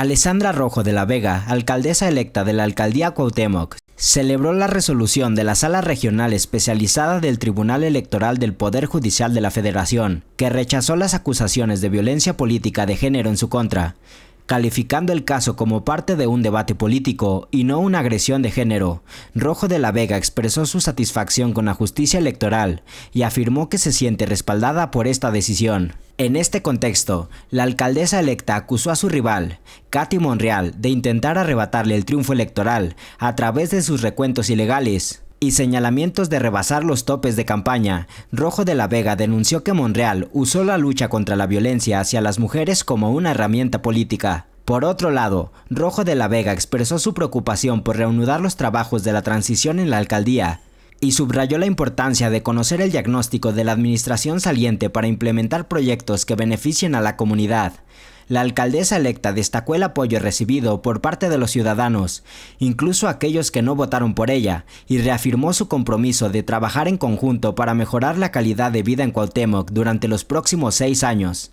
Alessandra Rojo de la Vega, alcaldesa electa de la alcaldía Cuauhtémoc, celebró la resolución de la Sala Regional Especializada del Tribunal Electoral del Poder Judicial de la Federación, que rechazó las acusaciones de violencia política de género en su contra, calificando el caso como parte de un debate político y no una agresión de género. Rojo de la Vega expresó su satisfacción con la justicia electoral y afirmó que se siente respaldada por esta decisión. En este contexto, la alcaldesa electa acusó a su rival, Katy Monreal, de intentar arrebatarle el triunfo electoral a través de sus recuentos ilegales y señalamientos de rebasar los topes de campaña. Rojo de la Vega denunció que Monreal usó la lucha contra la violencia hacia las mujeres como una herramienta política. Por otro lado, Rojo de la Vega expresó su preocupación por reanudar los trabajos de la transición en la alcaldía, y subrayó la importancia de conocer el diagnóstico de la administración saliente para implementar proyectos que beneficien a la comunidad. La alcaldesa electa destacó el apoyo recibido por parte de los ciudadanos, incluso aquellos que no votaron por ella, y reafirmó su compromiso de trabajar en conjunto para mejorar la calidad de vida en Cuauhtémoc durante los próximos seis años.